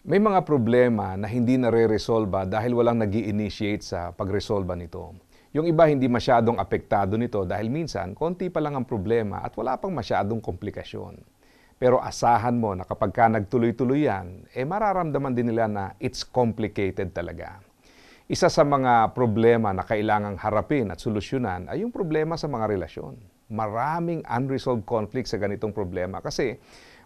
May mga problema na hindi nare-resolba dahil walang nag initiate sa pag pagresolba nito. Yung iba hindi masyadong apektado nito dahil minsan konti pa lang ang problema at wala pang masyadong komplikasyon. Pero asahan mo na kapag ka nagtuloy-tuloy yan, eh mararamdaman din nila na it's complicated talaga. Isa sa mga problema na kailangang harapin at solusyunan ay yung problema sa mga relasyon maraming unresolved conflict sa ganitong problema kasi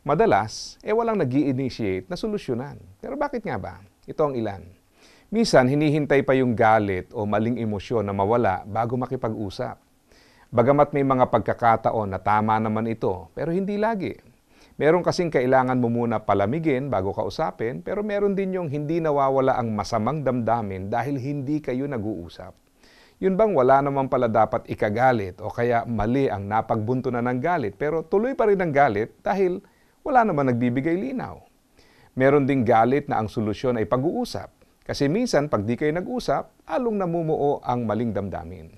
madalas, eh walang nag initiate na solusyonan. Pero bakit nga ba? Ito ang ilan. Minsan, hinihintay pa yung galit o maling emosyon na mawala bago makipag-usap. Bagamat may mga pagkakataon na tama naman ito, pero hindi lagi. Meron kasing kailangan mo muna palamigin bago kausapin, pero meron din yung hindi nawawala ang masamang damdamin dahil hindi kayo nag-uusap yun bang wala naman pala dapat ikagalit o kaya mali ang napagbunto na ng galit pero tuloy pa rin ang galit dahil wala naman nagbibigay linaw. Meron ding galit na ang solusyon ay pag-uusap. Kasi minsan pag di kayo nag-usap, along namumuo ang maling damdamin.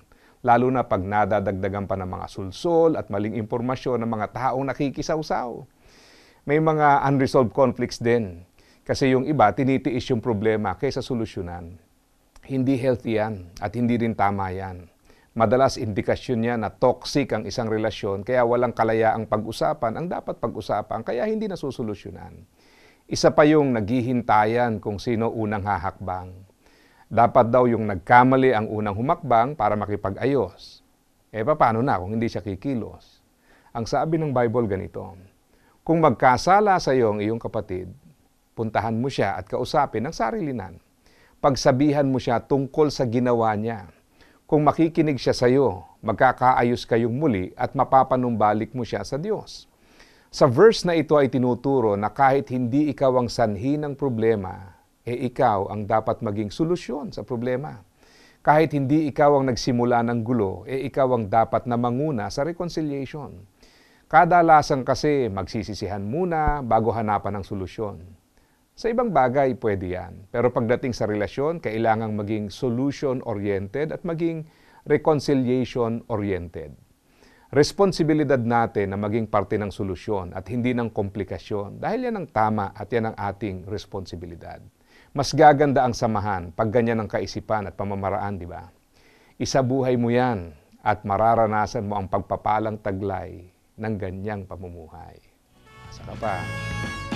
Lalo na pag nadadagdagan pa ng mga sulsol at maling impormasyon ng mga taong nakikisawsaw. May mga unresolved conflicts din. Kasi yung iba tinitiis yung problema kaysa solusyonan. Hindi healthy yan at hindi rin tama yan. Madalas indikasyon niya na toxic ang isang relasyon kaya walang kalayaang pag-usapan ang dapat pag-usapan kaya hindi nasusolusyonan. Isa pa yung naghihintayan kung sino unang hahakbang. Dapat daw yung nagkamali ang unang humakbang para makipag-ayos. E paano na kung hindi siya kikilos? Ang sabi ng Bible ganito, Kung magkasala sa iyo ang iyong kapatid, puntahan mo siya at kausapin ang sarilinan pagsabihan mo siya tungkol sa ginawa niya. Kung makikinig siya sa iyo, magkakaayos kayong muli at mapapanumbalik mo siya sa Diyos. Sa verse na ito ay tinuturo na kahit hindi ikaw ang sanhi ng problema, e ikaw ang dapat maging solusyon sa problema. Kahit hindi ikaw ang nagsimula ng gulo, e ikaw ang dapat na manguna sa reconciliation. Kadalasan kasi magsisisihan muna bago hanapan ng solusyon. Sa ibang bagay, pwede yan. Pero pagdating sa relasyon, kailangang maging solution-oriented at maging reconciliation-oriented. Responsibilidad natin na maging parte ng solusyon at hindi ng komplikasyon dahil yan ang tama at yan ang ating responsibilidad. Mas gaganda ang samahan pag ganyan ang kaisipan at pamamaraan, di ba? Isa buhay mo yan at mararanasan mo ang pagpapalang taglay ng ganyang pamumuhay. Saka pa.